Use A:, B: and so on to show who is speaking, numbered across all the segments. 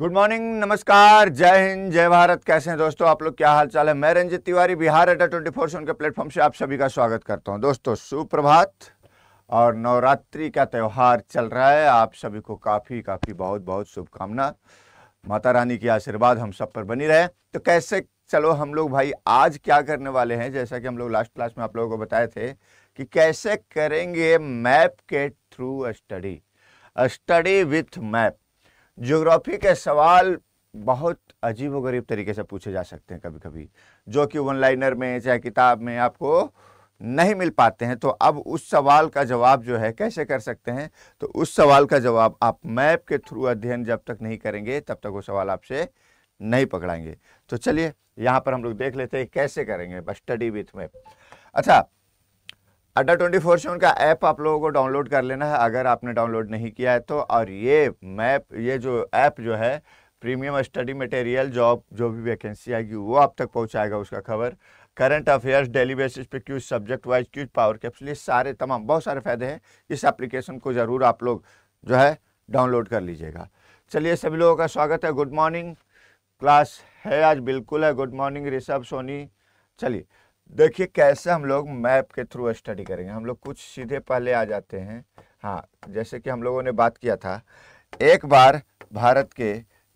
A: good morning नमस्कार जय हिंद जय भारत कैसे हैं दोस्तों आप लोग क्या हाल चाल है मैं रंजित तिवारी बिहार अड्डा ट्वेंटी फोर से प्लेटफॉर्म से आप सभी का स्वागत करता हूं दोस्तों सुप्रभात और नवरात्रि का त्यौहार चल रहा है आप सभी को काफ़ी काफ़ी बहुत बहुत शुभकामना माता रानी की आशीर्वाद हम सब पर बनी रहे तो कैसे चलो हम लोग भाई आज क्या करने वाले हैं जैसा कि हम लोग लास्ट क्लास में आप लोगों को बताए थे कि कैसे करेंगे मैप के through study study with map geography के सवाल बहुत अजीब व गरीब तरीके से पूछे जा सकते हैं कभी कभी जो कि वन लाइनर में चाहे किताब में आपको नहीं मिल पाते हैं तो अब उस सवाल का जवाब जो है कैसे कर सकते हैं तो उस सवाल का जवाब आप मैप के थ्रू अध्ययन जब तक नहीं करेंगे तब तक वो सवाल आपसे नहीं पकड़ाएंगे तो चलिए यहाँ पर हम लोग देख लेते हैं कैसे करेंगे स्टडी विथ मैप अच्छा अड्डा ट्वेंटी फोर सेवन का ऐप आप लोगों को डाउनलोड कर लेना है अगर आपने डाउनलोड नहीं किया है तो और ये मैप ये जो ऐप जो है प्रीमियम स्टडी मटेरियल जॉब जो भी वैकेंसी आएगी वो आप तक पहुंचाएगा उसका खबर करंट अफेयर्स डेली बेसिस पे quiz subject wise quiz power capsule ये सारे तमाम बहुत सारे फ़ायदे हैं इस एप्लीकेशन को ज़रूर आप लोग जो है डाउनलोड कर लीजिएगा चलिए सभी लोगों का स्वागत है गुड मॉर्निंग क्लास है आज बिल्कुल है गुड मॉर्निंग ऋषभ सोनी चलिए देखिए कैसे हम लोग मैप के थ्रू स्टडी करेंगे हम लोग कुछ सीधे पहले आ जाते हैं हाँ जैसे कि हम लोगों ने बात किया था एक बार भारत के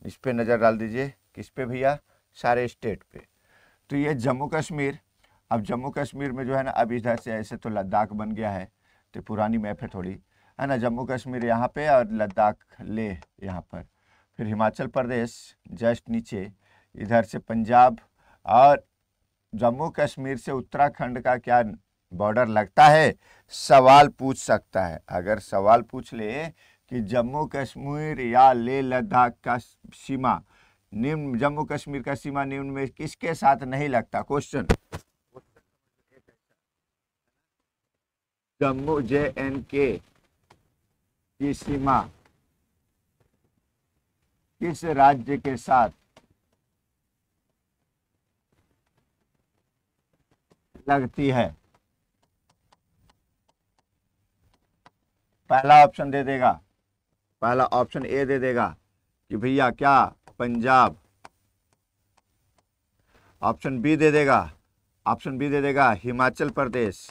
A: इस पर नज़र डाल दीजिए किस पे भैया सारे स्टेट पे तो ये जम्मू कश्मीर अब जम्मू कश्मीर में जो है ना अब इधर से ऐसे तो लद्दाख बन गया है तो पुरानी मैप है थोड़ी है ना जम्मू कश्मीर यहाँ पर और लद्दाख लेह यहाँ पर फिर हिमाचल प्रदेश जस्ट नीचे इधर से पंजाब और जम्मू कश्मीर से उत्तराखंड का क्या बॉर्डर लगता है सवाल पूछ सकता है अगर सवाल पूछ ले कि जम्मू कश्मीर या ले लद्दाख का सीमा निम्न जम्मू कश्मीर का सीमा निम्न में किसके साथ नहीं लगता क्वेश्चन जम्मू जे एन के की सीमा किस राज्य के साथ लगती है पहला ऑप्शन दे देगा पहला ऑप्शन ए दे देगा कि भैया क्या पंजाब ऑप्शन बी दे देगा ऑप्शन बी दे देगा हिमाचल प्रदेश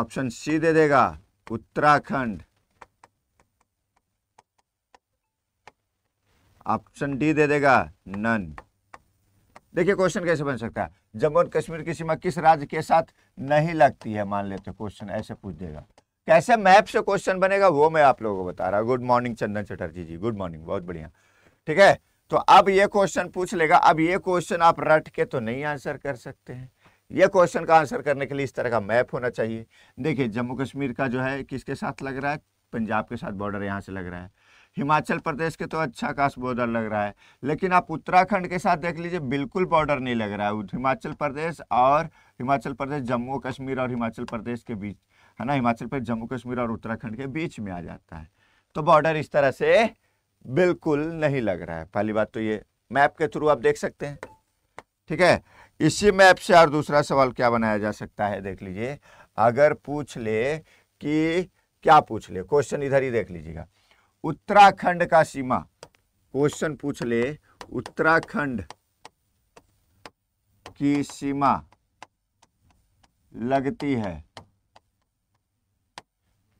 A: ऑप्शन सी दे देगा उत्तराखंड ऑप्शन डी दे देगा नन देखिए क्वेश्चन कैसे बन सकता है जम्मू और कश्मीर की सीमा किस राज्य के साथ नहीं लगती है मान लेते क्वेश्चन ऐसे पूछ देगा कैसे मैप से क्वेश्चन बनेगा वो मैं आप लोगों को बता रहा हूँ good morning Chandan Chatterjee ji good morning बहुत बढ़िया ठीक है तो अब ये क्वेश्चन पूछ लेगा अब ये क्वेश्चन आप रट के तो नहीं आंसर कर सकते हैं ये क्वेश्चन का आंसर करने के लिए इस तरह का मैप होना चाहिए देखिए जम्मू कश्मीर का जो है किसके साथ लग रहा है पंजाब के साथ बॉर्डर यहाँ से लग रहा है हिमाचल प्रदेश के तो अच्छा खास बॉर्डर लग रहा है लेकिन आप उत्तराखंड के साथ देख लीजिए बिल्कुल बॉर्डर नहीं लग रहा है हिमाचल प्रदेश और हिमाचल प्रदेश जम्मू कश्मीर और हिमाचल प्रदेश के बीच है ना हिमाचल प्रदेश जम्मू कश्मीर और उत्तराखंड के बीच में आ जाता है तो बॉर्डर इस तरह से बिल्कुल नहीं लग रहा है पहली बात तो ये मैप के थ्रू आप देख सकते हैं ठीक है इसी मैप से और दूसरा सवाल क्या बनाया जा सकता है देख लीजिए अगर पूछ ले कि क्या पूछ ले क्वेश्चन इधर ही देख लीजिएगा उत्तराखंड का सीमा क्वेश्चन पूछ ले उत्तराखंड की सीमा लगती है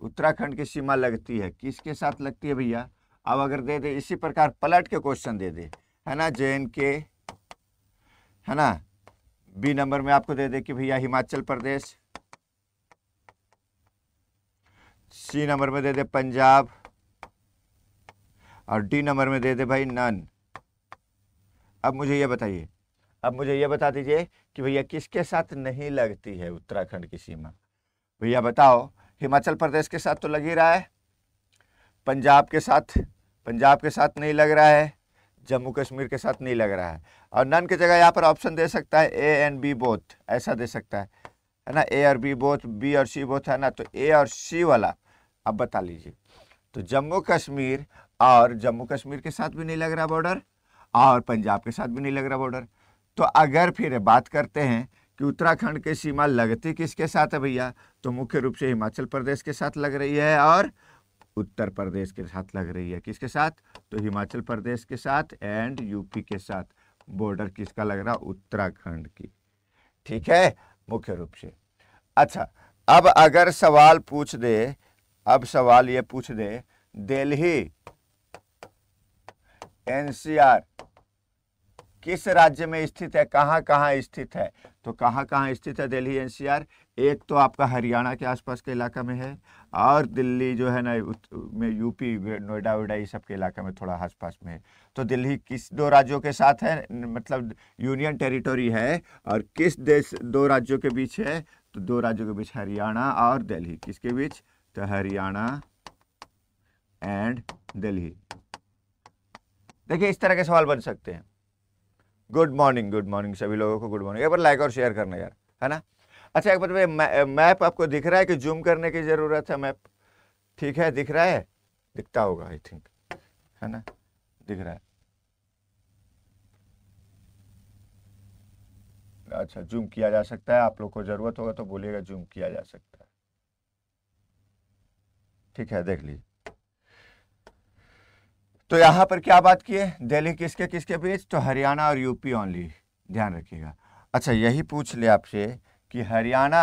A: उत्तराखंड की सीमा लगती है किसके साथ लगती है भैया अब अगर दे दे इसी प्रकार पलट के क्वेश्चन दे दे है ना जे के है ना बी नंबर में आपको दे दे कि भैया हिमाचल प्रदेश सी नंबर में दे दे पंजाब और डी नंबर में दे दे भाई नन अब मुझे ये बताइए अब मुझे ये बता दीजिए कि भैया किसके साथ नहीं लगती है उत्तराखंड की सीमा भैया बताओ हिमाचल प्रदेश के साथ तो लग ही रहा है पंजाब के साथ पंजाब के साथ नहीं लग रहा है जम्मू कश्मीर के साथ नहीं लग रहा है और नन की जगह यहाँ पर ऑप्शन दे सकता है ए एंड बी बोथ ऐसा दे सकता है है ना ए और बी बोथ बी और सी बोथ है ना तो ए और सी वाला अब बता लीजिए तो जम्मू कश्मीर और जम्मू कश्मीर के साथ भी नहीं लग रहा बॉर्डर और पंजाब के साथ भी नहीं लग रहा बॉर्डर तो अगर फिर बात करते हैं कि उत्तराखंड की सीमा लगती किसके साथ है भैया तो मुख्य रूप से हिमाचल प्रदेश के साथ लग रही है और उत्तर प्रदेश के साथ लग रही है किसके साथ तो हिमाचल प्रदेश के साथ एंड यूपी के साथ बॉर्डर किसका लग रहा उत्तराखंड की ठीक है मुख्य रूप से अच्छा अब अगर सवाल पूछ दे अब सवाल ये पूछ दे दिल्ली एनसीआर किस राज्य में स्थित है कहां कहां स्थित है तो कहां कहां स्थित है दिल्ली एनसीआर एक तो आपका हरियाणा के आसपास के इलाका में है और दिल्ली जो है ना में यूपी नोएडा वोएडा ये सब के इलाका में थोड़ा आसपास में है तो दिल्ली किस दो राज्यों के साथ है मतलब यूनियन टेरिटोरी है और किस देश दो राज्यों के बीच है तो दो राज्यों के बीच हरियाणा और दिल्ली किसके बीच तो हरियाणा एंड दिल्ली देखिए इस तरह के सवाल बन सकते हैं गुड मॉर्निंग गुड मॉर्निंग सभी लोगों को गुड मॉर्निंग एक बार लाइक और शेयर करना यार है ना अच्छा एक बार मैं मैप आपको दिख रहा है कि जूम करने की ज़रूरत है मैप ठीक है दिख रहा है दिखता होगा आई थिंक है ना दिख रहा है अच्छा जूम किया जा सकता है आप लोग को ज़रूरत होगा तो बोलिएगा जूम किया जा सकता है ठीक है देख लीजिए तो यहाँ पर क्या बात की है दिल्ली किसके किसके बीच तो हरियाणा और यूपी ओनली ध्यान रखिएगा अच्छा यही पूछ ले आपसे कि हरियाणा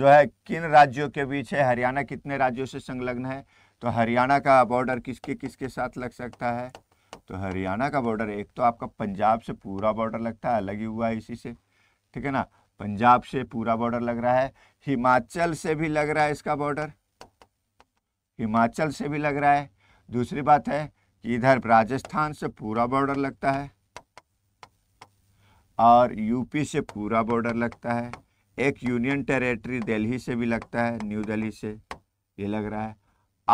A: जो है किन राज्यों के बीच है हरियाणा कितने राज्यों से संलग्न है तो हरियाणा का बॉर्डर किसके किसके साथ लग सकता है तो हरियाणा का बॉर्डर एक तो आपका पंजाब से पूरा बॉर्डर लगता है अलग ही हुआ है इसी से ठीक है ना पंजाब से पूरा बॉर्डर लग रहा है हिमाचल से भी लग रहा है इसका बॉर्डर हिमाचल से भी लग रहा है दूसरी बात है कि इधर राजस्थान से पूरा बॉर्डर लगता है और यूपी से पूरा बॉर्डर लगता है एक यूनियन टेरिटरी दिल्ली से भी लगता है न्यू दिल्ली से ये लग रहा है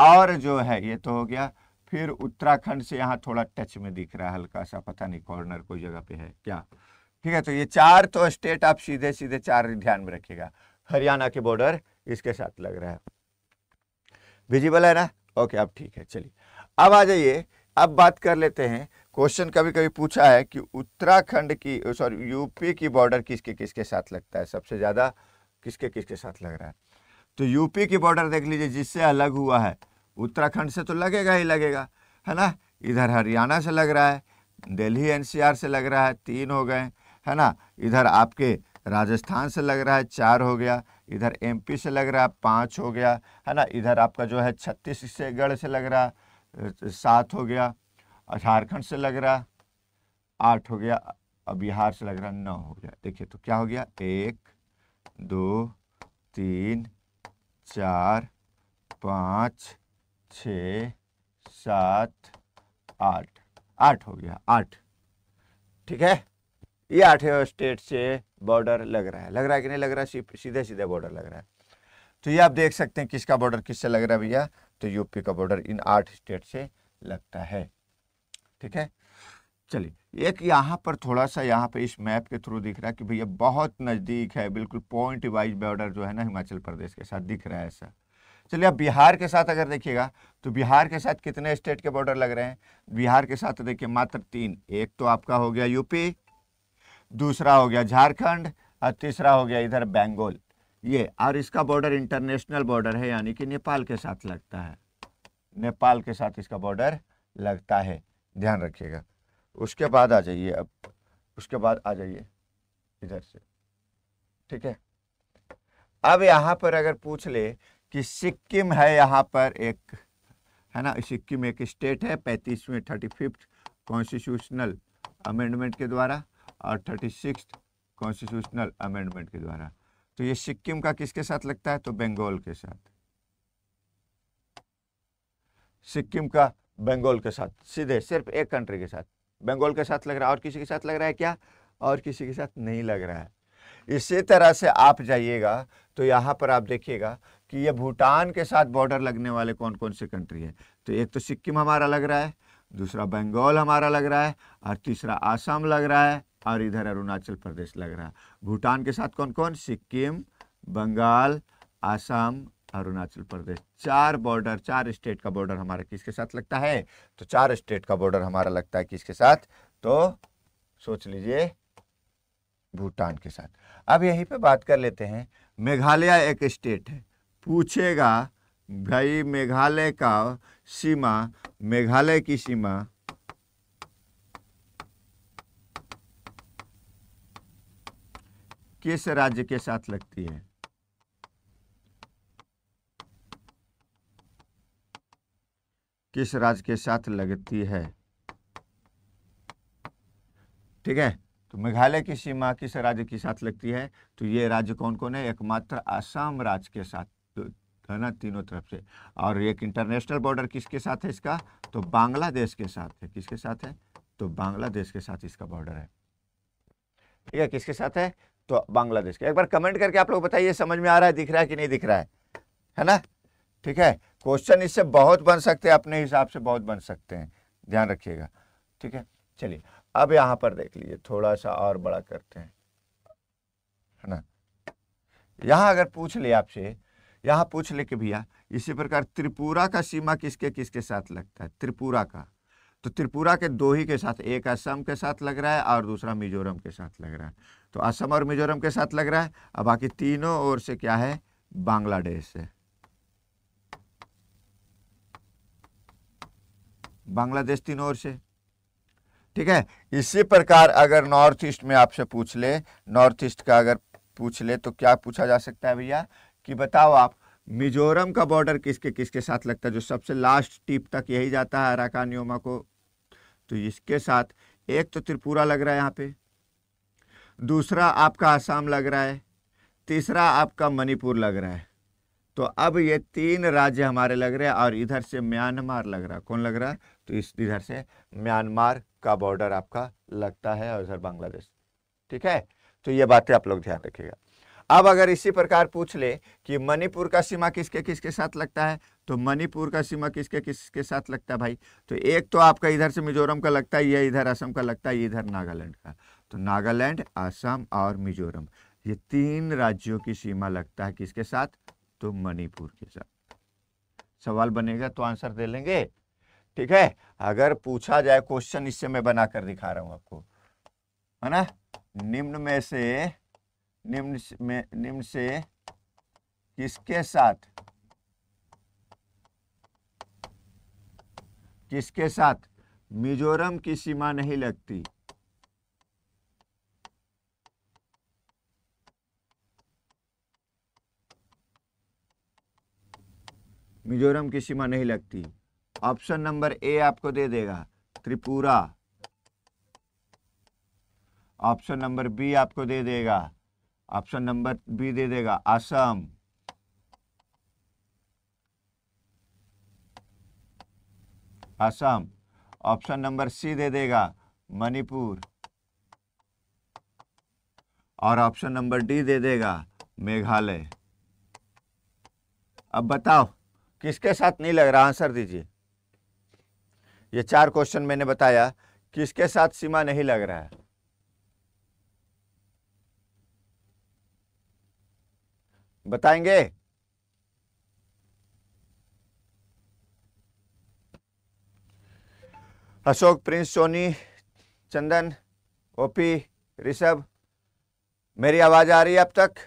A: और जो है ये तो हो गया फिर उत्तराखंड से यहाँ थोड़ा टच में दिख रहा है हल्का सा पता नहीं कॉर्नर कोई जगह पे है क्या ठीक है तो ये चार तो स्टेट आप सीधे सीधे चार ध्यान में रखिएगा हरियाणा के बॉर्डर इसके साथ लग रहा है विजिबल है ना ओके अब ठीक है चलिए अब आ जाइए अब बात कर लेते हैं क्वेश्चन कभी कभी पूछा है कि उत्तराखंड की सॉरी यूपी की बॉर्डर किसके किसके साथ लगता है सबसे ज़्यादा किसके किसके साथ लग रहा है तो यूपी की बॉर्डर देख लीजिए जिससे अलग हुआ है उत्तराखंड से तो लगेगा ही लगेगा है ना इधर हरियाणा से लग रहा है दिल्ली एनसीआर से लग रहा है तीन हो गए है ना इधर आपके राजस्थान से लग रहा है चार हो गया इधर एमपी से लग रहा है पाँच हो गया है ना इधर आपका जो है छत्तीसगढ़ से लग रहा है सात हो गया झारखंड से लग रहा आठ हो गया अब बिहार से लग रहा नौ हो गया देखिए तो क्या हो गया एक दो तीन चार पाँच छ सात आठ आठ हो गया आठ ठीक है ये आठ स्टेट से बॉर्डर लग रहा है लग रहा है कि नहीं लग रहा है सीधे सीधे बॉर्डर लग रहा है तो ये आप देख सकते हैं किसका बॉर्डर किससे लग रहा है भैया तो यूपी का बॉर्डर इन आठ स्टेट से लगता है ठीक है चलिए एक यहाँ पर थोड़ा सा यहाँ पे इस मैप के थ्रू दिख रहा है कि भैया बहुत नज़दीक है बिल्कुल पॉइंट वाइज बॉर्डर जो है ना हिमाचल प्रदेश के साथ दिख रहा है ऐसा चलिए अब बिहार के साथ अगर देखिएगा तो बिहार के साथ कितने स्टेट के बॉर्डर लग रहे हैं बिहार के साथ देखिए मात्र तीन एक तो आपका हो गया यूपी दूसरा हो गया झारखंड और तीसरा हो गया इधर बेंगोल ये और इसका बॉर्डर इंटरनेशनल बॉर्डर है यानी कि नेपाल के साथ लगता है नेपाल के साथ इसका बॉर्डर लगता है ध्यान रखिएगा उसके बाद आ जाइए अब उसके बाद आ जाइए इधर से ठीक है अब यहाँ पर अगर पूछ ले कि सिक्किम है यहाँ पर एक है ना सिक्किम एक स्टेट है पैंतीसवीं थर्टी फिफ्थ कॉन्स्टिट्यूशनल अमेंडमेंट के द्वारा और थर्टी सिक्स कॉन्स्टिट्यूशनल अमेंडमेंट के द्वारा तो ये सिक्किम का किसके साथ लगता है तो बंगाल के साथ सिक्किम का बंगाल के साथ सीधे सिर्फ एक कंट्री के साथ बंगाल के साथ लग रहा है और किसी के साथ लग रहा है क्या और किसी के साथ नहीं लग रहा है इसी तरह से आप जाइएगा तो यहाँ पर आप देखिएगा कि ये भूटान के साथ बॉर्डर लगने वाले कौन कौन से कंट्री है तो एक तो सिक्किम हमारा लग रहा है दूसरा बंगाल हमारा लग रहा है और तीसरा आसाम लग रहा है और इधर अरुणाचल प्रदेश लग रहा भूटान के साथ कौन कौन सिक्किम बंगाल आसाम अरुणाचल प्रदेश चार बॉर्डर चार स्टेट का बॉर्डर हमारा किसके साथ लगता है तो चार स्टेट का बॉर्डर हमारा लगता है किसके साथ तो सोच लीजिए भूटान के साथ अब यहीं पे बात कर लेते हैं मेघालय एक स्टेट है पूछेगा भाई मेघालय का सीमा मेघालय की सीमा किस राज्य के साथ लगती है किस राज्य के साथ लगती है ठीक है तो मेघालय की सीमा किस राज्य के साथ लगती है तो ये राज्य कौन कौन है एकमात्र आसाम राज्य के साथ तो है ना तीनों तरफ से और एक इंटरनेशनल बॉर्डर किसके साथ है इसका तो बांग्लादेश के साथ है किसके साथ है तो बांग्लादेश के साथ इसका बॉर्डर है ठीक है किसके साथ है तो बांग्लादेश का एक बार कमेंट करके आप लोग बताइए समझ में आ रहा है दिख रहा है कि नहीं दिख रहा है है ना ठीक है क्वेश्चन इससे बहुत बन सकते हैं अपने हिसाब से बहुत बन सकते हैं ध्यान रखिएगा ठीक है चलिए अब यहाँ पर देख लीजिए थोड़ा सा और बड़ा करते हैं है ना यहाँ अगर पूछ ले आपसे यहाँ पूछ ले कि भैया इसी प्रकार त्रिपुरा का सीमा किसके किसके साथ लगता है त्रिपुरा का तो त्रिपुरा के दो ही के साथ एक असम के साथ लग रहा है और दूसरा मिजोरम के साथ लग रहा है तो असम और मिजोरम के साथ लग रहा है अब बाकी तीनों ओर से क्या है बांग्लादेश है बांग्लादेश तीनों ओर से ठीक है इसी प्रकार अगर नॉर्थ ईस्ट में आपसे पूछ ले नॉर्थ ईस्ट का अगर पूछ ले तो क्या पूछा जा सकता है भैया कि बताओ आप मिजोरम का बॉर्डर किसके किसके साथ लगता है जो सबसे लास्ट टिप तक यही जाता है अराकान्योमा को तो इसके साथ एक तो त्रिपुरा लग रहा है यहाँ पे दूसरा आपका आसाम लग रहा है तीसरा आपका मणिपुर लग रहा है तो अब ये तीन राज्य हमारे लग रहे हैं और इधर से म्यांमार लग रहा है कौन लग रहा है तो इस इधर से म्यांमार का बॉर्डर आपका लगता है और इधर बांग्लादेश ठीक है तो ये बातें आप लोग ध्यान रखिएगा अब अगर इसी प्रकार पूछ ले कि मणिपुर का सीमा किसके किसके साथ लगता है तो मणिपुर का सीमा किसके किसके साथ लगता है भाई तो एक तो आपका इधर से मिजोरम का लगता है ये इधर असम का लगता है ये इधर नागालैंड का तो नागालैंड आसाम और मिजोरम ये तीन राज्यों की सीमा लगता है किसके साथ तो मणिपुर के साथ सवाल बनेगा तो आंसर दे लेंगे ठीक है अगर पूछा जाए क्वेश्चन इससे मैं बनाकर दिखा रहा हूं आपको है ना निम्न में से निम्न में निम्न से किसके साथ किसके साथ मिजोरम की सीमा नहीं लगती मिजोरम की सीमा नहीं लगती ऑप्शन नंबर ए आपको दे देगा त्रिपुरा ऑप्शन नंबर बी आपको दे देगा ऑप्शन नंबर बी दे देगा Assam Assam option number C दे देगा मणिपुर और ऑप्शन नंबर डी दे देगा मेघालय अब बताओ किसके साथ नहीं लग रहा आंसर दीजिए ये चार क्वेश्चन मैंने बताया किसके साथ सीमा नहीं लग रहा है बताएंगे अशोक प्रिंस सोनी चंदन ओपी ऋषभ मेरी आवाज़ आ रही है अब तक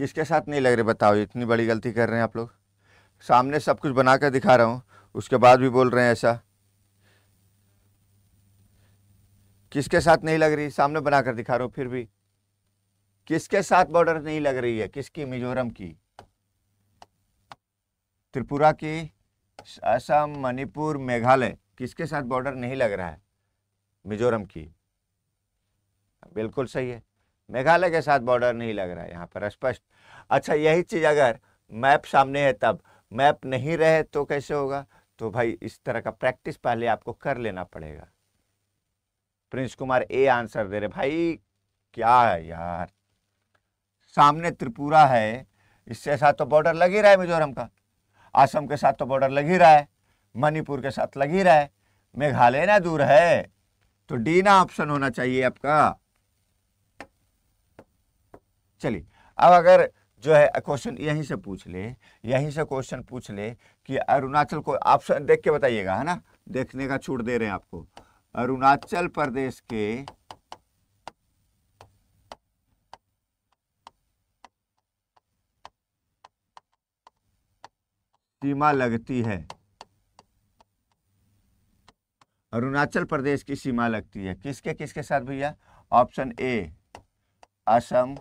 A: किसके साथ नहीं लग रहे बताओ इतनी बड़ी गलती कर रहे हैं आप लोग सामने सब कुछ बना कर दिखा रहा हूँ उसके बाद भी बोल रहे हैं ऐसा किसके साथ नहीं लग रही सामने बना कर दिखा रहा हूँ फिर भी किसके साथ बॉर्डर नहीं लग रही है किसकी मिजोरम की त्रिपुरा की असम मणिपुर मेघालय किसके साथ बॉर्डर नहीं लग रहा है मिजोरम की बिल्कुल सही है मेघालय के साथ बॉर्डर नहीं लग रहा है यहाँ पर स्पष्ट अच्छा यही चीज़ अगर मैप सामने है तब मैप नहीं रहे तो कैसे होगा तो भाई इस तरह का प्रैक्टिस पहले आपको कर लेना पड़ेगा प्रिंस कुमार ए आंसर दे रहे भाई क्या है यार सामने त्रिपुरा है इससे साथ तो बॉर्डर लग ही रहा है मिजोरम का असम के साथ तो बॉर्डर लग ही रहा है मणिपुर के साथ लग ही रहा है मेघालय ना दूर है तो डी ना ऑप्शन होना चाहिए आपका चलिए अब अगर जो है क्वेश्चन यहीं से पूछ ले यहीं से क्वेश्चन पूछ ले कि अरुणाचल को ऑप्शन देख के बताइएगा है ना देखने का छूट दे रहे हैं आपको अरुणाचल प्रदेश के सीमा लगती है अरुणाचल प्रदेश की सीमा लगती है किसके किसके साथ भैया option A Assam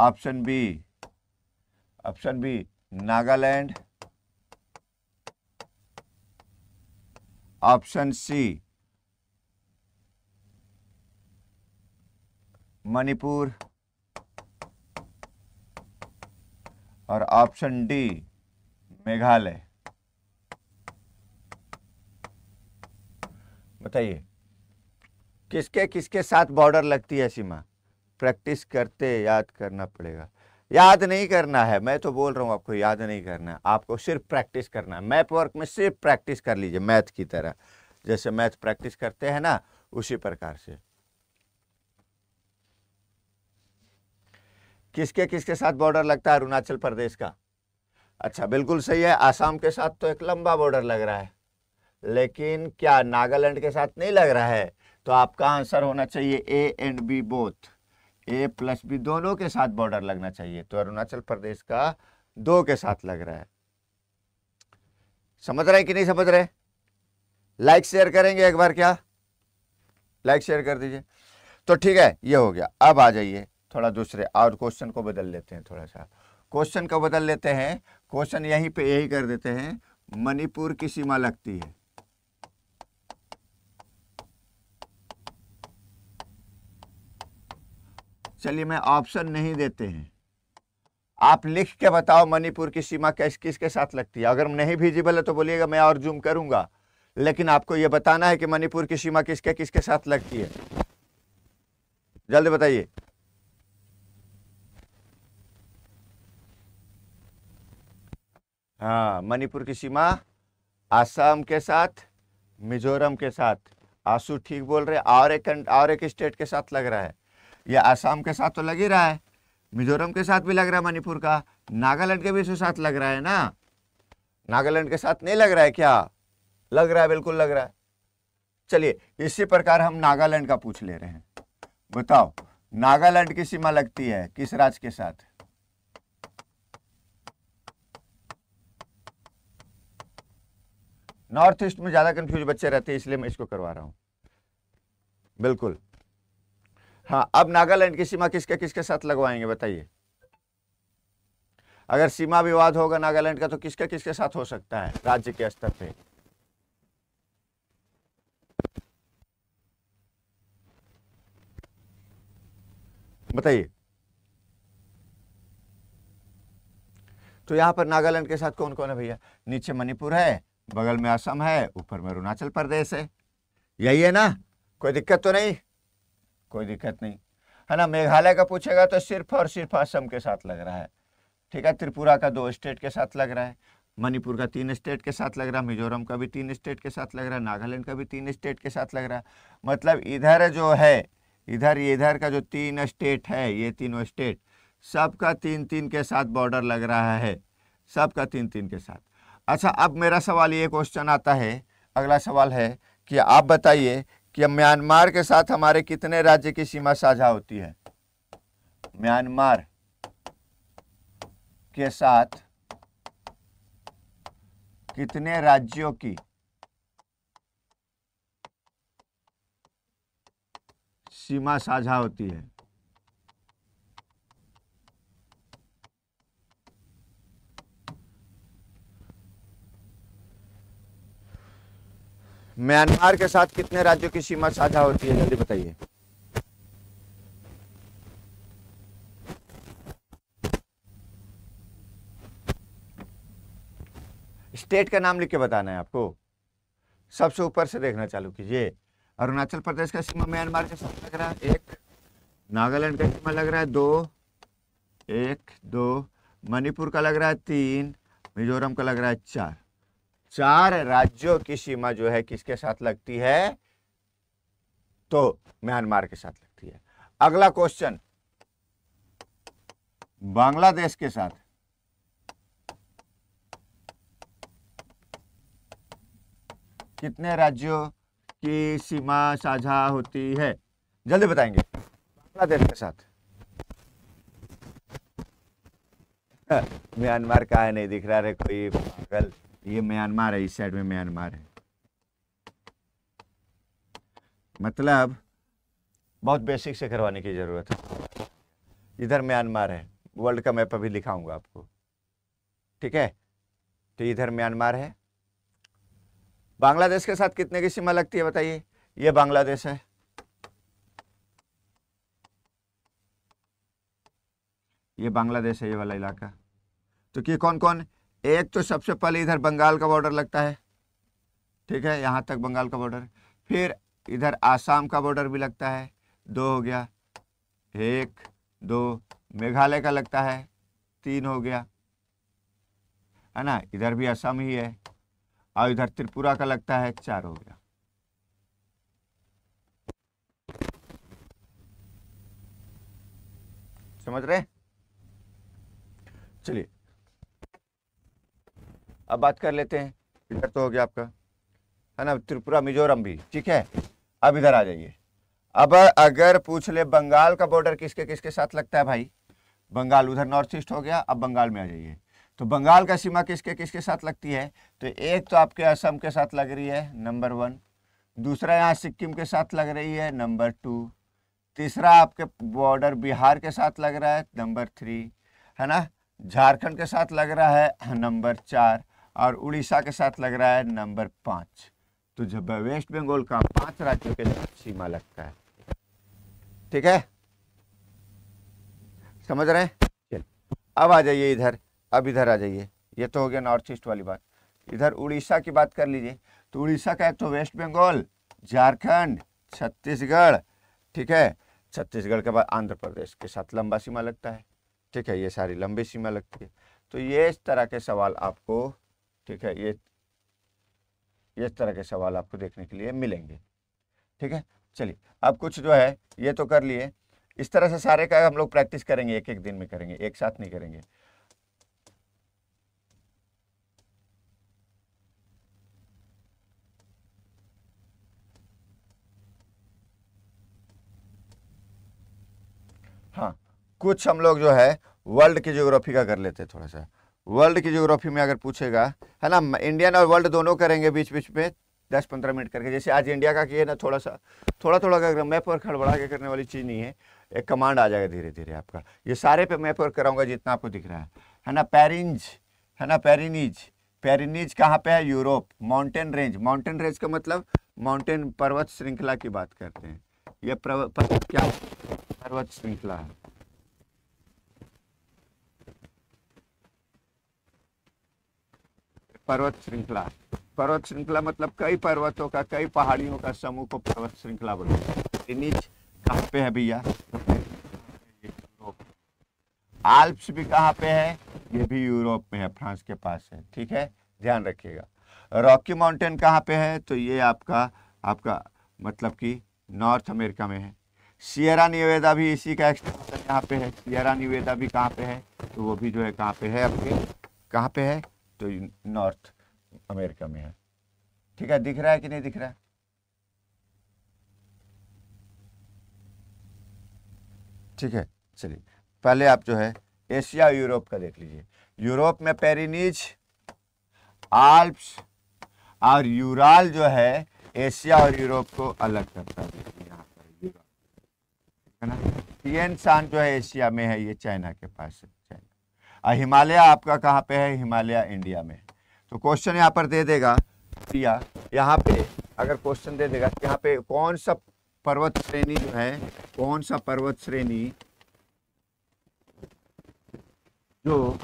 A: option B option B Nagaland option C Manipur और ऑप्शन डी मेघालय बताइए किसके किसके साथ बॉर्डर लगती है सीमा प्रैक्टिस करते याद करना पड़ेगा याद नहीं करना है मैं तो बोल रहा हूँ आपको याद नहीं करना है आपको सिर्फ प्रैक्टिस करना है मैप वर्क में सिर्फ प्रैक्टिस कर लीजिए मैथ की तरह जैसे मैथ प्रैक्टिस करते हैं ना उसी प्रकार से किसके किसके साथ बॉर्डर लगता है अरुणाचल प्रदेश का अच्छा बिल्कुल सही है आसाम के साथ तो एक लंबा बॉर्डर लग रहा है लेकिन क्या नागालैंड के साथ नहीं लग रहा है तो आपका आंसर होना चाहिए A and B both A plus B दोनों के साथ बॉर्डर लगना चाहिए तो अरुणाचल प्रदेश का दो के साथ लग रहा है समझ रहे कि नहीं समझ रहे लाइक शेयर करेंगे एक बार क्या लाइक शेयर कर दीजिए तो ठीक है ये हो गया अब आ जाइए थोड़ा दूसरे और क्वेश्चन को बदल लेते हैं थोड़ा सा क्वेश्चन को बदल लेते हैं क्वेश्चन यहीं पे यही कर देते हैं मणिपुर की सीमा लगती है चलिए मैं ऑप्शन नहीं देते हैं आप लिख के बताओ मणिपुर की सीमा किस किसके साथ लगती है अगर नहीं विजिबल है तो बोलिएगा मैं और जूम करूंगा लेकिन आपको यह बताना है कि मणिपुर की सीमा किसके किसके साथ लगती है जल्दी बताइए हाँ मणिपुर की सीमा आसाम के साथ मिजोरम के साथ आंसू ठीक बोल रहे और एक और एक स्टेट के साथ लग रहा है ये आसाम के साथ तो लग ही रहा है मिजोरम के साथ भी लग रहा है मणिपुर का नागालैंड के भी इसके साथ लग रहा है ना नागालैंड के साथ नहीं लग रहा है क्या लग रहा है बिल्कुल लग रहा है चलिए इसी प्रकार हम नागालैंड का पूछ ले रहे हैं बताओ नागालैंड की सीमा लगती है किस राज्य के साथ नॉर्थ ईस्ट में ज़्यादा कंफ्यूज बच्चे रहते हैं इसलिए मैं इसको करवा रहा हूं बिल्कुल हाँ अब नागालैंड की सीमा किसके किसके साथ लगवाएंगे बताइए अगर सीमा विवाद होगा नागालैंड का तो किसके किसके साथ हो सकता है राज्य के स्तर पे बताइए तो यहां पर नागालैंड के साथ कौन कौन है भैया नीचे मणिपुर है बगल में असम है ऊपर में अरुणाचल प्रदेश है यही है ना कोई दिक्कत तो नहीं कोई दिक्कत नहीं है ना मेघालय का पूछेगा तो सिर्फ और सिर्फ असम के साथ लग रहा है ठीक है त्रिपुरा का दो स्टेट के साथ लग रहा है मणिपुर का तीन स्टेट के साथ लग रहा है मिजोरम का भी तीन स्टेट के साथ लग रहा है नागालैंड का भी तीन स्टेट के साथ लग रहा है मतलब इधर जो है इधर इधर का जो तीन स्टेट है ये तीनों स्टेट सबका तीन तीन के साथ बॉर्डर लग रहा है सबका तीन तीन के साथ अच्छा अब मेरा सवाल ये क्वेश्चन आता है अगला सवाल है कि आप बताइए कि म्यांमार के साथ हमारे कितने राज्य की सीमा साझा होती है म्यांमार के साथ कितने राज्यों की सीमा साझा होती है म्यांमार के साथ कितने राज्यों की सीमा साझा होती है जल्दी बताइए स्टेट का नाम लिख के बताना है आपको सबसे ऊपर से देखना चालू कीजिए अरुणाचल प्रदेश का सीमा म्यांमार के साथ लग रहा है एक नागालैंड का सीमा लग रहा है दो एक दो मणिपुर का लग रहा है तीन मिजोरम का लग रहा है चार चार राज्यों की सीमा जो है किसके साथ लगती है तो म्यांमार के साथ लगती है अगला क्वेश्चन बांग्लादेश के साथ कितने राज्यों की सीमा साझा होती है जल्दी बताएंगे बांग्लादेश के साथ हाँ, म्यांमार का है नहीं दिख रहा है कोई पागल ये म्यांमार है इस साइड में म्यांमार है मतलब बहुत बेसिक से करवाने की ज़रूरत है इधर म्यांमार है वर्ल्ड का मैप अभी लिखाऊंगा आपको ठीक है तो इधर म्यांमार है बांग्लादेश के साथ कितने की सीमा लगती है बताइए ये बांग्लादेश है ये बांग्लादेश है ये वाला इलाका तो ये कौन कौन एक तो सबसे पहले इधर बंगाल का बॉर्डर लगता है ठीक है यहाँ तक बंगाल का बॉर्डर फिर इधर आसाम का बॉर्डर भी लगता है दो हो गया एक दो मेघालय का लगता है तीन हो गया है ना इधर भी असम ही है और इधर त्रिपुरा का लगता है चार हो गया समझ रहे चलिए अब बात कर लेते हैं इधर तो हो गया आपका है ना त्रिपुरा मिजोरम भी ठीक है अब इधर आ जाइए अब अगर पूछ ले बंगाल का बॉर्डर किसके किसके साथ लगता है भाई बंगाल उधर नॉर्थ ईस्ट हो गया अब बंगाल में आ जाइए तो बंगाल का सीमा किसके किसके साथ लगती है तो एक तो आपके असम के साथ लग रही है नंबर वन दूसरा यहाँ सिक्किम के साथ लग रही है नंबर टू तीसरा आपके बॉर्डर बिहार के साथ लग रहा है नंबर थ्री है ना झारखंड के साथ लग रहा है नंबर चार और उड़ीसा के साथ लग रहा है नंबर पाँच तो जब वेस्ट बंगाल का पांच राज्यों के साथ सीमा लगता है ठीक है समझ रहे हैं अब आ जाइए इधर अब इधर आ जाइए ये तो हो गया नॉर्थ ईस्ट वाली बात इधर उड़ीसा की बात कर लीजिए तो उड़ीसा का एक तो वेस्ट बंगाल झारखंड छत्तीसगढ़ ठीक है छत्तीसगढ़ के बाद आंध्र प्रदेश के साथ लंबा सीमा लगता है ठीक है ये सारी लंबी सीमा लगती है तो ये इस तरह के सवाल आपको ठीक है ये इस तरह के सवाल आपको देखने के लिए मिलेंगे ठीक है चलिए अब कुछ जो है ये तो कर लिए इस तरह से सारे का हम लोग प्रैक्टिस करेंगे एक एक दिन में करेंगे एक साथ नहीं करेंगे हाँ कुछ हम लोग जो है वर्ल्ड की ज्योग्राफी का कर लेते हैं थोड़ा सा वर्ल्ड की जोग्राफी में अगर पूछेगा है ना इंडियन और वर्ल्ड दोनों करेंगे बीच बीच में दस पंद्रह मिनट करके जैसे आज इंडिया का किए ना थोड़ा सा थोड़ा थोड़ा कर मैप और खड़बड़ा के करने वाली चीज़ नहीं है एक कमांड आ जाएगा धीरे धीरे आपका ये सारे पे मैप और कराऊंगा जितना आपको दिख रहा है है ना पैरिंज है ना पैरिनीज पैरिनीज कहाँ पे है Europe mountain range mountain range का मतलब माउंटेन पर्वत श्रृंखला की बात करते हैं यह पर्वत क्या पर्वत श्रृंखला है पर्वत श्रृंखला पर्वत श्रृंखला मतलब कई पर्वतों का कई पहाड़ियों का समूह को पर्वत श्रृंखला बोलते कहाँ पे है भैया आल्प्स भी कहाँ पे है ये भी यूरोप में है फ्रांस के पास है ठीक है ध्यान रखिएगा रॉकी माउंटेन कहाँ पे है तो ये आपका आपका मतलब कि नॉर्थ अमेरिका में है सियरा निवेदा भी इसी का एक्सटेंशन यहाँ पे है सियरा निवेदा भी कहाँ पे है तो वो भी जो है कहाँ पे है आपके कहाँ पे है तो नॉर्थ अमेरिका में है ठीक है दिख रहा है कि नहीं दिख रहा है ठीक है चलिए पहले आप जो है एशिया यूरोप का देख लीजिए यूरोप में पेरिनीज आल्प्स और यूराल जो है एशिया और यूरोप को अलग करता है ना टियन शान जो है एशिया में है ये चाइना के पास है हिमालय आपका कहाँ पे है हिमालय इंडिया में तो क्वेश्चन यहाँ पर दे देगा या यहाँ पे अगर क्वेश्चन दे देगा यहाँ पे कौन सा पर्वत श्रेणी जो है कौन सा पर्वत श्रेणी जो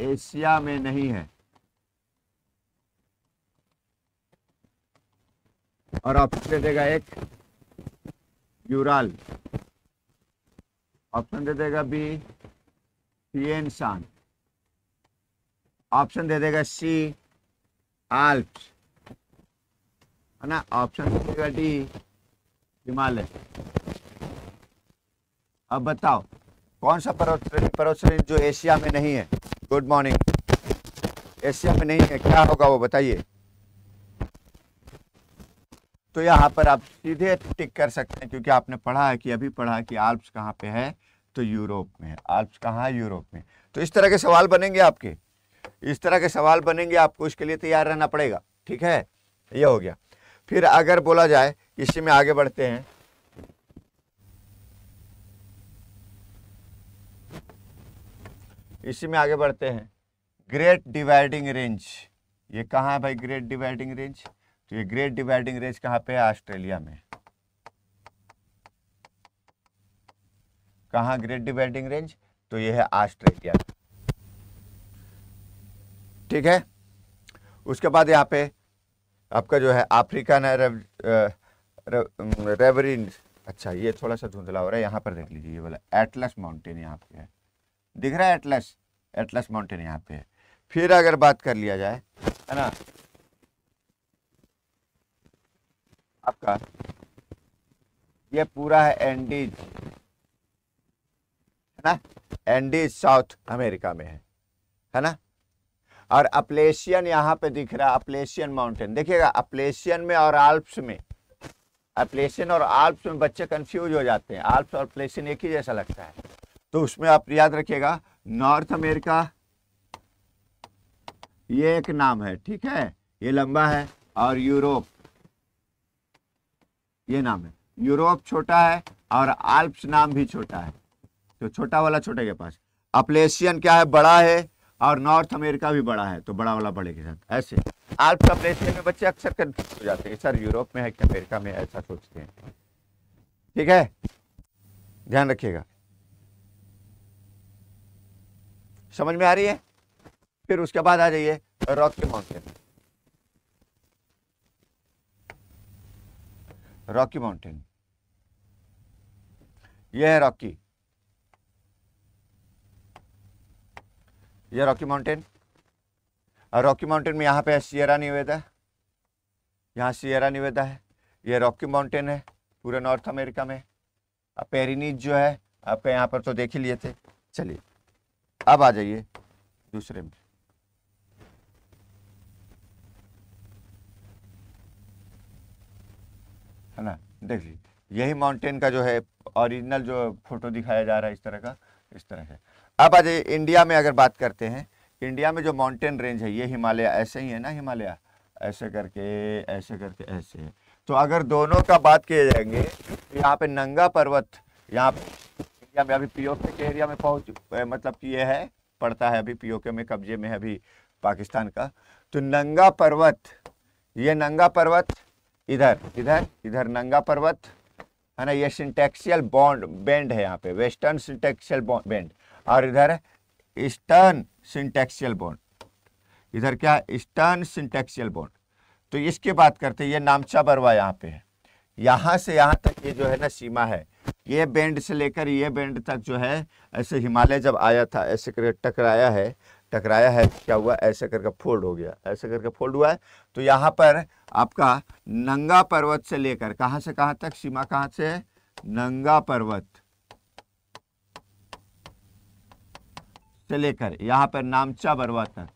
A: एशिया में नहीं है और ऑप्शन दे देगा एक यूराल ऑप्शन दे देगा बी ये इंसान ऑप्शन दे देगा सी आल्प है ना ऑप्शन दे देगा डी हिमालय अब बताओ कौन सा पर्वत श्रेणी पर्वत श्रेणी जो एशिया में नहीं है गुड मॉर्निंग एशिया में नहीं है क्या होगा वो बताइए तो यहाँ पर आप सीधे टिक कर सकते हैं क्योंकि आपने पढ़ा है कि अभी पढ़ा है कि आल्प्स कहाँ पे है तो यूरोप में है आप कहाँ यूरोप में तो इस तरह के सवाल बनेंगे आपके इस तरह के सवाल बनेंगे आपको इसके लिए तैयार रहना पड़ेगा ठीक है यह हो गया फिर अगर बोला जाए इसी में आगे बढ़ते हैं इसी में आगे बढ़ते हैं ग्रेट डिवाइडिंग रेंज ये कहाँ है भाई ग्रेट डिवाइडिंग रेंज तो ये ग्रेट डिवाइडिंग रेंज कहाँ पे है ऑस्ट्रेलिया में कहाँ ग्रेट डिवाइडिंग रेंज तो यह है ऑस्ट्रेलिया ठीक है उसके बाद यहाँ पे आपका जो है अफ्रीकन है रेव, रेव, रेवरिन अच्छा ये थोड़ा सा धुंधला हो रहा है यहाँ पर देख लीजिए ये वाला एटलस माउंटेन यहाँ पे है दिख रहा है एटलस एटलस माउंटेन यहाँ पे है फिर अगर बात कर लिया जाए है ना आपका ये पूरा है एंडीज ना एंडीज साउथ अमेरिका में है है ना और अपलेशियन यहाँ पे दिख रहा है अपलेशियन माउंटेन देखिएगा अपलेशियन में और आल्प्स में अपलेशियन और आल्प्स में बच्चे कंफ्यूज हो जाते हैं आल्प्स और प्लेशियन एक ही जैसा लगता है तो उसमें आप याद रखिएगा नॉर्थ अमेरिका ये एक नाम है ठीक है ये लंबा है और यूरोप ये नाम है यूरोप छोटा है और आल्प्स नाम भी छोटा है तो छोटा वाला छोटे के पास अपलेशियन क्या है बड़ा है और नॉर्थ अमेरिका भी बड़ा है तो बड़ा वाला बड़े के साथ ऐसे आल्प्स अपलेशियन में बच्चे अक्सर कंफ्यूज हो जाते हैं सर यूरोप में है कि अमेरिका में ऐसा सोचते हैं ठीक है ध्यान रखिएगा समझ में आ रही है फिर उसके बाद आ जाइए रॉकी माउंटेन रॉकी माउंटेन यह है रॉकी ये रॉकी माउंटेन और रॉकी माउंटेन में यहाँ पे है सियरा निवेदा यहाँ सियरा निवेदा है ये रॉकी माउंटेन है पूरे नॉर्थ अमेरिका में अब पेरिनीज जो है आपके यहाँ पर तो देख ही लिए थे चलिए अब आ जाइए दूसरे में है ना देख लीजिए यही माउंटेन का जो है ओरिजिनल जो फोटो दिखाया जा रहा है इस तरह का इस तरह है अब आज इंडिया में अगर बात करते हैं इंडिया में जो माउंटेन रेंज है ये हिमालय ऐसे ही है ना हिमालय ऐसे करके ऐसे करके ऐसे है तो अगर दोनों का बात किए जाएंगे तो यहाँ पे नंगा पर्वत यहाँ इंडिया में अभी पीओके के एरिया में पहुँच मतलब कि ये है पड़ता है अभी पीओके में कब्जे में है अभी पाकिस्तान का तो नंगा पर्वत ये नंगा पर्वत इधर इधर इधर नंगा पर्वत है ना ये सिंटेक्सियल बॉन्ड बैंड है यहाँ पे वेस्टर्न सिंटेक्सियल बैंड और इधर स्टर्न सिंटेक्सियल बोन इधर क्या है स्टर्न सिंटेक्सियल बोन तो इसके बात करते हैं ये नामचा बरवा यहाँ पे है यहाँ से यहाँ तक ये जो है ना सीमा है ये बैंड से लेकर ये बैंड तक जो है ऐसे हिमालय जब आया था ऐसे करके टकराया है टकराया है क्या हुआ ऐसे करके फोल्ड हो गया ऐसे करके फोल्ड हुआ है तो यहाँ पर आपका नंगा पर्वत से लेकर कहाँ से कहाँ तक सीमा कहाँ से है नंगा पर्वत से लेकर यहां पर नामचा बरवा तक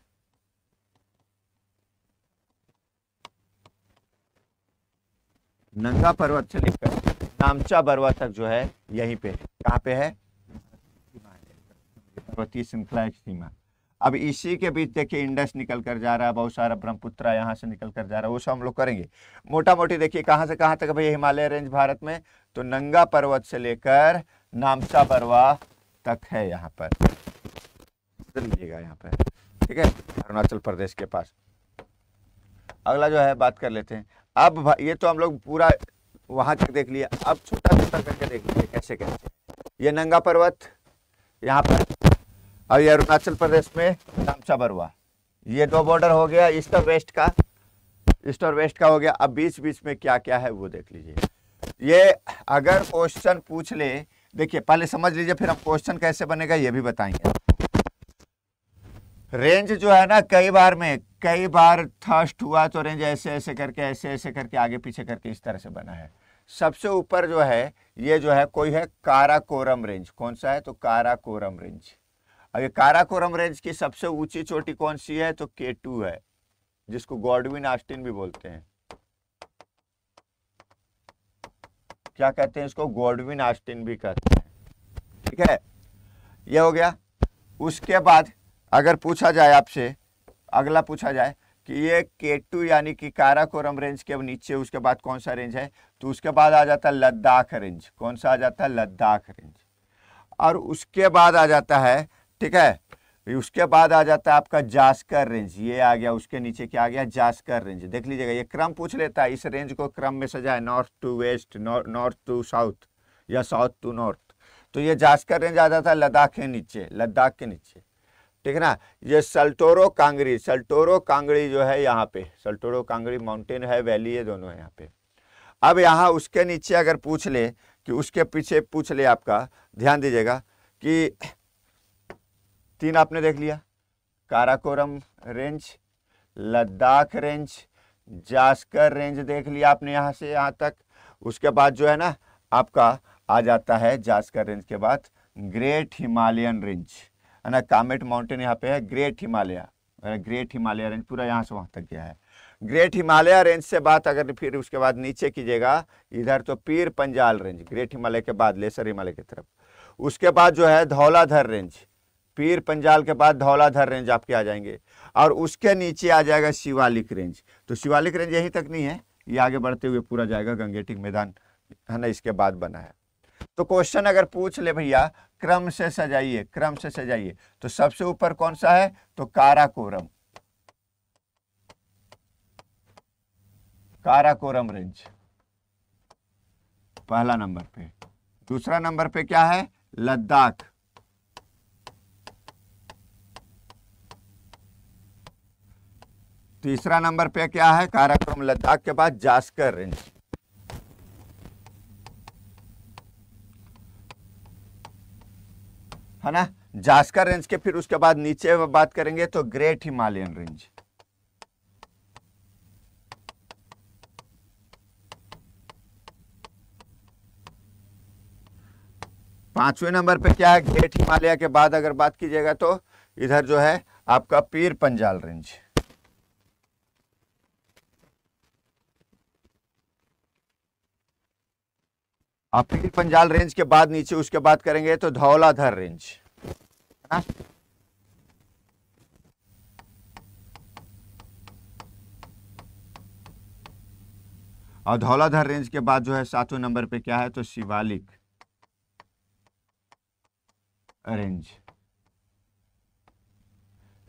A: नंगा पर्वत से लेकर नामचा बरवा तक जो है यहीं पे कहां पे है पर्वतीय श्रृंखला की सीमा अब इसी के बीच देखिए इंडस निकल कर जा रहा है बहुत सारा ब्रह्मपुत्र यहाँ से निकल कर जा रहा है वो सब हम लोग करेंगे मोटा मोटी देखिए कहाँ से कहाँ तक भैया हिमालय रेंज भारत में तो नंगा पर्वत से लेकर नामचा बरवा तक है यहाँ पर मिलेगा यहाँ पर ठीक है अरुणाचल प्रदेश के पास अगला जो है बात कर लेते हैं अब ये तो हम लोग पूरा वहाँ तक देख लिया अब छोटा छोटा करके देख लीजिए कैसे कैसे ये नंगा पर्वत यहाँ पर और ये अरुणाचल प्रदेश में नामचा बरुआ ये दो बॉर्डर हो गया ईस्ट और वेस्ट का ईस्ट और वेस्ट का हो गया अब बीच बीच में क्या क्या है वो देख लीजिए ये अगर क्वेश्चन पूछ ले देखिए पहले समझ लीजिए फिर हम क्वेश्चन कैसे बनेगा ये भी बताएंगे रेंज जो है ना कई बार में कई बार थर्स्ट हुआ तो रेंज ऐसे ऐसे करके ऐसे ऐसे करके आगे पीछे करके इस तरह से बना है सबसे ऊपर जो है ये जो है कोई है काराकोरम रेंज कौन सा है तो काराकोरम रेंज अब ये काराकोरम रेंज की सबसे ऊंची चोटी कौन सी है तो के टू है जिसको गॉडविन आस्टिन भी बोलते हैं क्या कहते हैं इसको गॉडविन आस्टिन भी कहते हैं ठीक है ये हो गया उसके बाद अगर पूछा जाए आपसे अगला पूछा जाए कि ये के टू यानी कि काराकोरम रेंज के नीचे उसके बाद कौन सा रेंज है तो उसके बाद आ जाता है लद्दाख रेंज कौन सा आ जाता है लद्दाख रेंज और उसके बाद आ जाता है ठीक है उसके बाद आ जाता है आपका जास्कर रेंज ये आ गया उसके नीचे क्या आ गया जास्कर रेंज देख लीजिएगा ये क्रम पूछ लेता है इस रेंज को क्रम में सजाए north to west north to south या साउथ टू नॉर्थ तो ये जास्कर रेंज आ जाता है लद्दाख के नीचे लद्दाख के नीचे ठीक है ना ये सल्टोरो कांगड़ी सल्टोरो कांगड़ी जो है यहाँ पे सल्टोरो कांगड़ी माउंटेन है वैली है दोनों यहाँ पे अब यहाँ उसके नीचे अगर पूछ ले कि उसके पीछे पूछ ले आपका ध्यान दीजिएगा कि तीन आपने देख लिया Karakoram range Ladakh range Zanskar range देख लिया आपने यहाँ से यहाँ तक उसके बाद जो है ना आपका आ जाता है जास्कर रेंज के बाद ग्रेट हिमालयन रेंज है ना कामेट माउंटेन यहाँ पे है great Himalaya great Himalaya range पूरा यहाँ से वहाँ तक गया है ग्रेट हिमालय रेंज से बात अगर फिर उसके बाद नीचे कीजिएगा इधर तो पीर पंजाल रेंज ग्रेट हिमालय के बाद लेसर हिमालय की तरफ उसके बाद जो है धौलाधर रेंज पीर पंजाल के बाद धौलाधर रेंज आपके आ जाएंगे और उसके नीचे आ जाएगा शिवालिक रेंज तो शिवालिक रेंज यहीं तक नहीं है ये आगे बढ़ते हुए पूरा जाएगा गंगेटिक मैदान है ना इसके बाद बना है तो क्वेश्चन अगर पूछ ले भैया क्रम से सजाइए क्रम से सजाइए तो सबसे ऊपर कौन सा है तो काराकोरम काराकोरम रेंज पहला नंबर पे दूसरा नंबर पे क्या है लद्दाख तीसरा नंबर पे क्या है काराकोरम लद्दाख के बाद जास्कर रेंज है ना जास्कर रेंज के फिर उसके बाद नीचे बात करेंगे तो ग्रेट हिमालयन रेंज पांचवें नंबर पे क्या है ग्रेट हिमालय के बाद अगर बात कीजिएगा तो इधर जो है आपका पीर पंजाल रेंज और फिर पंजाल रेंज के बाद नीचे उसके बाद करेंगे तो धौलाधर रेंज और धौलाधर रेंज के बाद जो है सातवें नंबर पे क्या है तो शिवालिक रेंज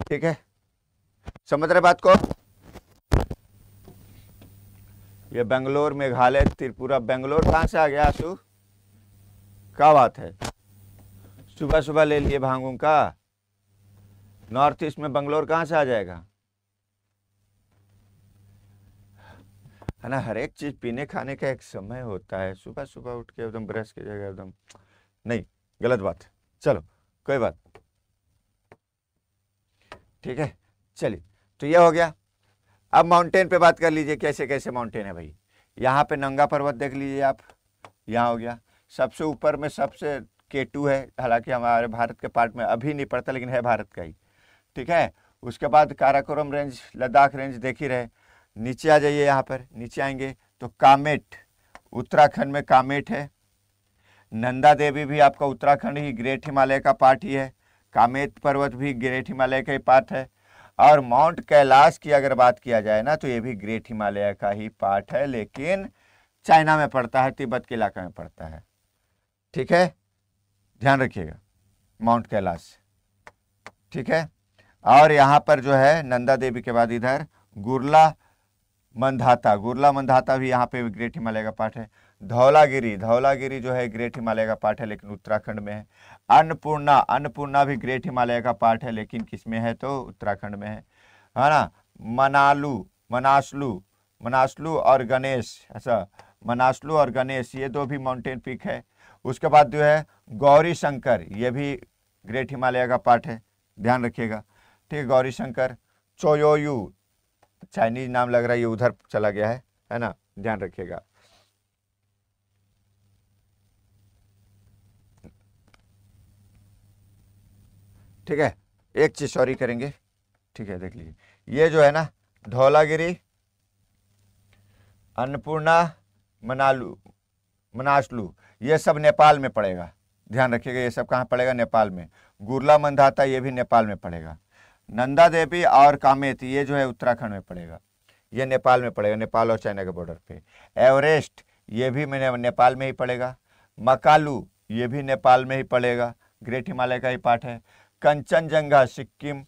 A: ठीक है समझ रहे बात को ये बेंगलोर मेघालय त्रिपुरा बेंगलोर कहाँ से आ गया आशु क्या बात है सुबह सुबह ले लिए भांगों का नॉर्थ ईस्ट में बंगलोर कहाँ से आ जाएगा है ना हर एक चीज़ पीने खाने का एक समय होता है सुबह सुबह उठ के एकदम ब्रश की जगह एकदम नहीं गलत बात चलो कोई बात ठीक है चलिए तो यह हो गया अब माउंटेन पे बात कर लीजिए कैसे कैसे माउंटेन है भाई यहाँ पे नंगा पर्वत देख लीजिए आप यहाँ हो गया सबसे ऊपर में सबसे के टू है हालांकि हमारे भारत के पार्ट में अभी नहीं पड़ता लेकिन है भारत का ही ठीक है उसके बाद काराकोरम रेंज लद्दाख रेंज देख ही रहे नीचे आ जाइए यहाँ पर नीचे आएंगे तो कामेट उत्तराखंड में कामेट है नंदा देवी भी आपका उत्तराखंड ही ग्रेट हिमालय का पार्ट ही है कामेत पर्वत भी ग्रेट हिमालय का ही पार्ट है और माउंट कैलाश की अगर बात किया जाए ना तो ये भी ग्रेट हिमालय का ही पार्ट है लेकिन चाइना में पड़ता है तिब्बत के इलाका में पड़ता है ठीक है ध्यान रखिएगा माउंट कैलाश ठीक है और यहाँ पर जो है नंदा देवी के बाद इधर गुरला मंधाता गुरला मंधाता भी यहाँ पे ग्रेट हिमालय का पार्ट है धौलागिरी धौलागिरी जो है ग्रेट हिमालय का पार्ट है लेकिन उत्तराखंड में है अन्नपूर्णा अन्नपूर्णा भी ग्रेट हिमालय का पार्ट है लेकिन किस में है तो उत्तराखंड में है है ना मनालू मनासलू मनासलू और गणेश ऐसा मनासलू और गणेश ये दो भी माउंटेन पीक है उसके बाद जो है गौरी शंकर ये भी ग्रेट हिमालय का पार्ट है ध्यान रखिएगा ठीक है गौरी शंकर चोयोयू चाइनीज नाम लग रहा है ये उधर चला गया है है ना ध्यान रखिएगा ठीक है एक चीज सॉरी करेंगे ठीक है देख लीजिए ये जो है ना धौलागिरी अन्नपूर्णा मनालू मनासलू ये सब नेपाल में पड़ेगा ध्यान रखिएगा ये सब कहाँ पड़ेगा नेपाल में गुरला मंदाता ये भी नेपाल में पड़ेगा नंदा देवी और कामेत ये जो है उत्तराखंड में पड़ेगा ये नेपाल में पड़ेगा नेपाल और चाइना के बॉर्डर पे एवरेस्ट ये भी मैंने नेपाल में ही पड़ेगा मकालू ये भी नेपाल में ही पड़ेगा ग्रेट हिमालय का ही पार्ट है कंचनजंगा सिक्किम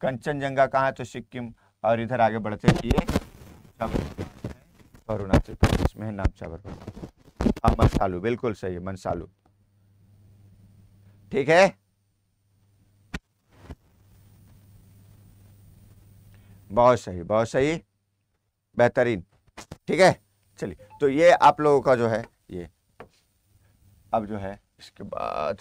A: कंचनजंगा कहाँ है तो सिक्किम और इधर आगे बढ़ते ये अरुणाचल प्रदेश में नाम चावर हाँ मनसालू बिल्कुल सही है मनसालू ठीक है बहुत सही बहुत सही बेहतरीन ठीक है चलिए तो ये आप लोगों का जो है ये अब जो है इसके बाद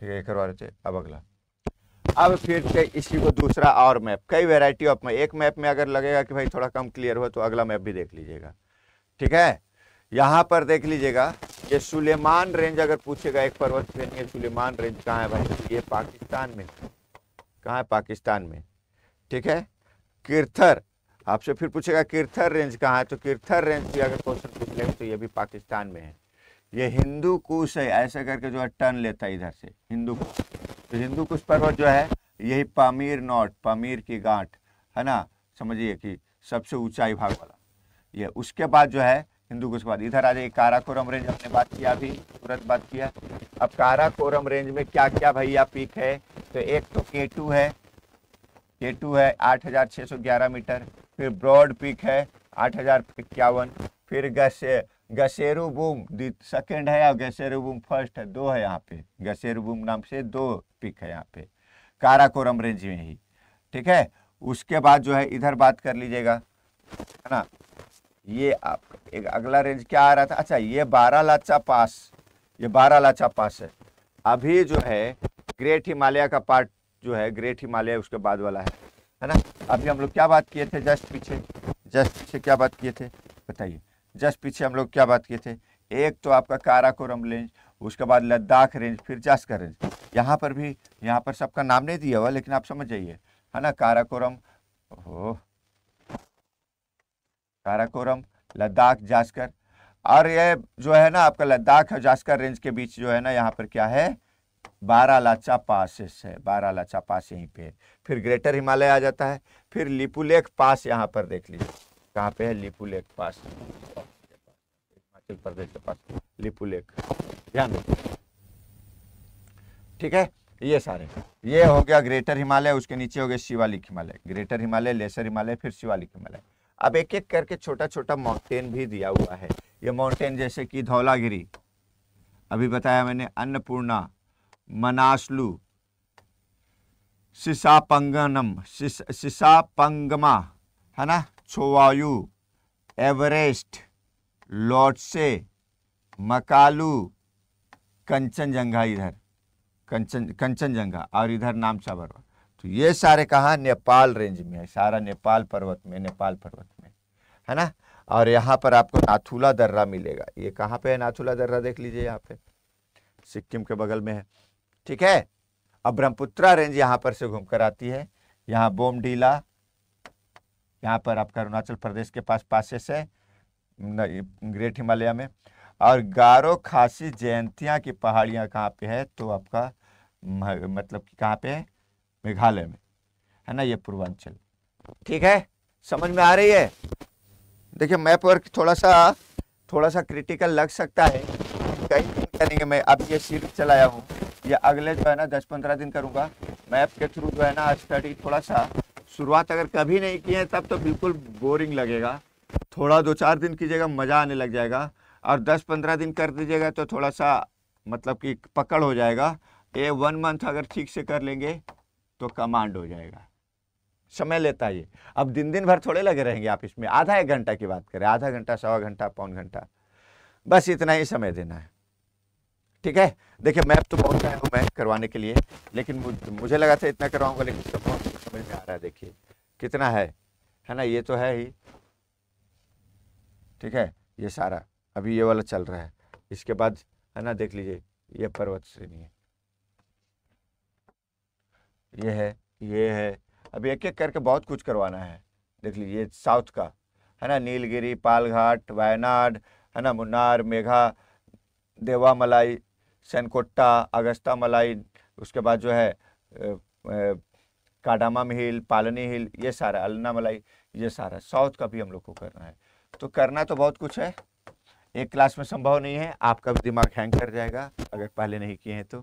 A: ठीक है एक करवा अब अगला अब फिर इसी को दूसरा और मैप कई वेराइटी ऑफ मैप एक मैप में अगर लगेगा कि भाई थोड़ा कम क्लियर हुआ तो अगला मैप भी देख लीजिएगा ठीक है यहाँ पर देख लीजिएगा ये सुलेमान रेंज अगर पूछेगा एक पर्वत श्रेणी सुलेमान रेंज कहाँ है भाई ये पाकिस्तान में कहाँ है पाकिस्तान में ठीक है किरथर आपसे फिर पूछेगा किरथर रेंज कहाँ है तो किरथर रेंज भी अगर क्वेश्चन पूछ लेंगे तो ये भी पाकिस्तान में है ये हिंदू कुश है ऐसा करके जो है टर्न लेता है इधर से हिंदू कुश तो हिंदू कुश पर्वत जो है यही पामीर नॉट पामीर की गांठ है ना समझिए कि सबसे ऊंचाई भाग वाला ये उसके बाद जो है हिंदू कुश के बाद इधर आ जाइए काराकोरम रेंज हमने बात किया अभी तुरंत बात किया अब काराकोरम रेंज में क्या क्या भैया पीक है तो एक तो के है के है आठ हज़ार सौ ग्यारह मीटर फिर ब्रॉड पीक है आठ हज़ार इक्यावन फिर गैसे गसेरू बूम सेकेंड है और गसेरू बूम फर्स्ट है दो है यहाँ पे गसेरू बूम नाम से दो पिक है यहाँ पे काराकोरम रेंज में ही ठीक है उसके बाद जो है इधर बात कर लीजिएगा है ना ये आप एक अगला रेंज क्या आ रहा था अच्छा ये बारह लाचा पास ये बारह लाचा पास है अभी जो है ग्रेट हिमालय का पार्ट जो है ग्रेट हिमालय उसके बाद वाला है है ना अभी हम लोग क्या बात किए थे जस्ट पीछे जस्ट पीछे क्या बात किए थे बताइए जस्ट पीछे हम लोग क्या बात किए थे एक तो आपका काराकोरम रेंज उसके बाद लद्दाख रेंज फिर जास्कर रेंज यहाँ पर भी यहाँ पर सबका नाम नहीं दिया हुआ लेकिन आप समझ जाइए है ना काराकोरम हो काराकोरम लद्दाख जास्कर और ये जो है ना आपका लद्दाख और जास्कर रेंज के बीच जो है ना यहाँ पर क्या है बारह लाचा पासेस है बारह लाचा पास यहीं पे फिर ग्रेटर हिमालय आ जाता है फिर लिपुलेख पास यहाँ पर देख लीजिए कहाँ पे है लिपू लेक पास हिमाचल प्रदेश के पास लिपू लेक ध्यान रखिए ठीक है ये सारे ये हो गया ग्रेटर हिमालय उसके नीचे हो गया शिवालिक हिमालय ग्रेटर हिमालय लेसर हिमालय फिर शिवालिक हिमालय अब एक एक करके छोटा छोटा माउंटेन भी दिया हुआ है ये माउंटेन जैसे कि धौलागिरी अभी बताया मैंने अन्नपूर्णा मनासलू सिसापंगनम सिस, सिसापंगमा है ना छोवायू एवरेस्ट लॉटसे मकालू कंचनजंगा इधर कंचन कंचनजंगा और इधर नामचा पर्वत तो ये सारे कहाँ नेपाल रेंज में है सारा नेपाल पर्वत में नेपाल पर्वत में है ना और यहाँ पर आपको नाथुला दर्रा मिलेगा ये कहाँ पे है नाथुला दर्रा देख लीजिए यहाँ पे सिक्किम के बगल में है ठीक है अब ब्रह्मपुत्रा रेंज यहाँ पर से घूम कर आती है यहाँ बोमडीला यहाँ पर आपका अरुणाचल प्रदेश के पास पासेस है ग्रेट हिमालय में और गारो खासी जयंतियाँ की पहाड़ियाँ कहाँ पे है तो आपका मतलब कि कहाँ पे है मेघालय में है ना ये पूर्वांचल ठीक है समझ में आ रही है देखिए मैप वर्क थोड़ा सा थोड़ा सा क्रिटिकल लग सकता है कहीं करेंगे मैं अब ये सीट चलाया हूँ ये अगले जो है ना दस पंद्रह दिन करूँगा मैप के थ्रू जो है ना स्टडी थोड़ा सा शुरुआत अगर कभी नहीं किए तब तो बिल्कुल बोरिंग लगेगा थोड़ा दो चार दिन कीजिएगा मज़ा आने लग जाएगा और दस पंद्रह दिन कर दीजिएगा तो थोड़ा सा मतलब कि पकड़ हो जाएगा ये वन मंथ अगर ठीक से कर लेंगे तो कमांड हो जाएगा समय लेता है ये अब दिन दिन भर थोड़े लगे रहेंगे आप इसमें आधा एक घंटा की बात करें आधा घंटा सवा घंटा पौन घंटा बस इतना ही समय देना है ठीक है देखिए मैप तो बहुत आया हूँ मैं करवाने के लिए लेकिन मुझे लगा था इतना करवाऊंगा लेकिन तो बहुत समझ में आ रहा है देखिए कितना है है ना ये तो है ही ठीक है ये सारा अभी ये वाला चल रहा है इसके बाद है ना देख लीजिए ये पर्वत श्रेणी है ये है ये है अब एक एक करके बहुत कुछ करवाना है देख लीजिए साउथ का है ना नीलगिरी पालघाट वायनाड है ना मुन्नार मेघा देवा मलाई सेनकोट्टा अगस्ता मलाई उसके बाद जो है काडामाम हिल पालनी हिल ये सारा मलाई ये सारा साउथ का भी हम लोग को करना है तो करना तो बहुत कुछ है एक क्लास में संभव नहीं है आपका भी दिमाग हैंग कर जाएगा अगर पहले नहीं किए हैं तो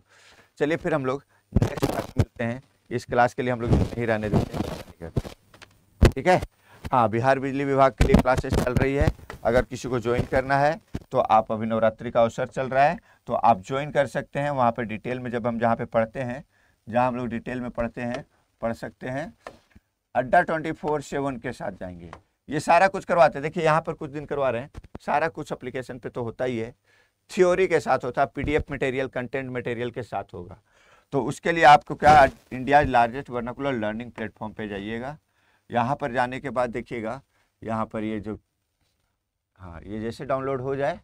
A: चलिए फिर हम लोग नेक्स्ट क्लास मिलते हैं इस क्लास के लिए हम लोग नहीं रहने देते हैं ठीक है हाँ बिहार बिजली विभाग के लिए क्लासेस चल रही है अगर किसी को ज्वाइन करना है तो आप अभी नवरात्रि का अवसर चल रहा है तो आप ज्वाइन कर सकते हैं वहाँ पर डिटेल में जब हम जहाँ पर पढ़ते हैं जहाँ हम लोग डिटेल में पढ़ते हैं पढ़ सकते हैं अड्डा ट्वेंटी फोर सेवन के साथ जाएंगे ये सारा कुछ करवाते हैं देखिए यहाँ पर कुछ दिन करवा रहे हैं सारा कुछ अप्लीकेशन पे तो होता ही है थ्योरी के साथ होता है पीडीएफ मटेरियल कंटेंट मटेरियल के साथ होगा तो उसके लिए आपको क्या India largest vernacular learning platform पे जाइएगा यहाँ पर जाने के बाद देखिएगा यहाँ पर ये जो हाँ ये जैसे डाउनलोड हो जाए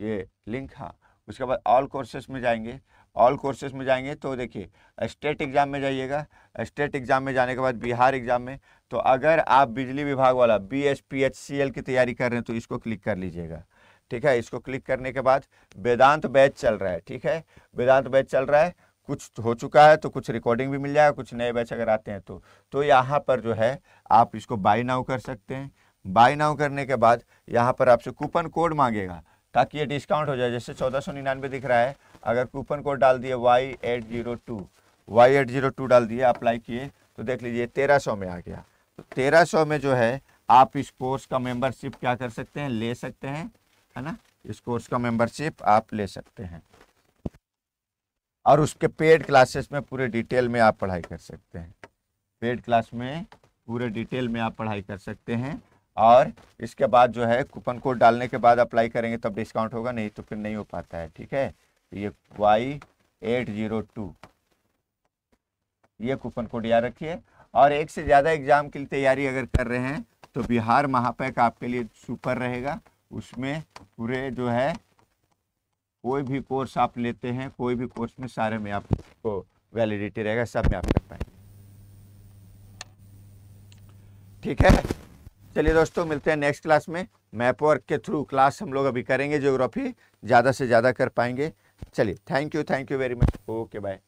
A: ये लिंक हाँ उसके बाद ऑल कोर्सेस में जाएंगे ऑल कोर्सेज में जाएंगे तो देखिए स्टेट एग्ज़ाम में जाइएगा स्टेट एग्ज़ाम में जाने के बाद बिहार एग्ज़ाम में तो अगर आप बिजली विभाग वाला B S P H C L की तैयारी कर रहे हैं तो इसको क्लिक कर लीजिएगा ठीक है इसको क्लिक करने के बाद वेदांत बैच चल रहा है ठीक है वेदांत बैच चल रहा है कुछ हो चुका है तो कुछ रिकॉर्डिंग भी मिल जाएगा कुछ नए बैच अगर आते हैं तो तो यहाँ पर जो है आप इसको बाई नाउ कर सकते हैं बाई नाउ करने के बाद यहाँ पर आपसे कूपन कोड मांगेगा ताकि ये डिस्काउंट हो जाए जैसे चौदह सौ निन्यानवे दिख रहा है अगर कूपन कोड डाल दिए Y eight zero two Y eight zero two डाल दिए अप्लाई किए तो देख लीजिए तेरह सौ में आ गया तो तेरह सौ में जो है आप इस कोर्स का मेंबरशिप क्या कर सकते हैं ले सकते हैं है ना इस कोर्स का मेंबरशिप आप ले सकते हैं और उसके पेड क्लासेस में पूरे डिटेल में आप पढ़ाई कर सकते हैं पेड क्लास में पूरे डिटेल में आप पढ़ाई कर सकते हैं और इसके बाद जो है कूपन कोड डालने के बाद अप्लाई करेंगे तब डिस्काउंट होगा नहीं तो फिर नहीं हो पाता है ठीक है ये वाई एट जीरो टू ये कूपन कोड याद रखिए और एक से ज़्यादा एग्जाम के लिए तैयारी अगर कर रहे हैं तो बिहार महापैक आपके लिए सुपर रहेगा उसमें पूरे जो है कोई भी कोर्स आप लेते हैं कोई भी कोर्स में सारे में आपको वैलिडिटी रहेगा सब में आप कर पाएंगे ठीक है चलिए दोस्तों मिलते हैं नेक्स्ट क्लास में मैप वर्क के थ्रू क्लास हम लोग अभी करेंगे ज्योग्राफी ज़्यादा से ज़्यादा कर पाएंगे चलिए thank you thank you very much okay bye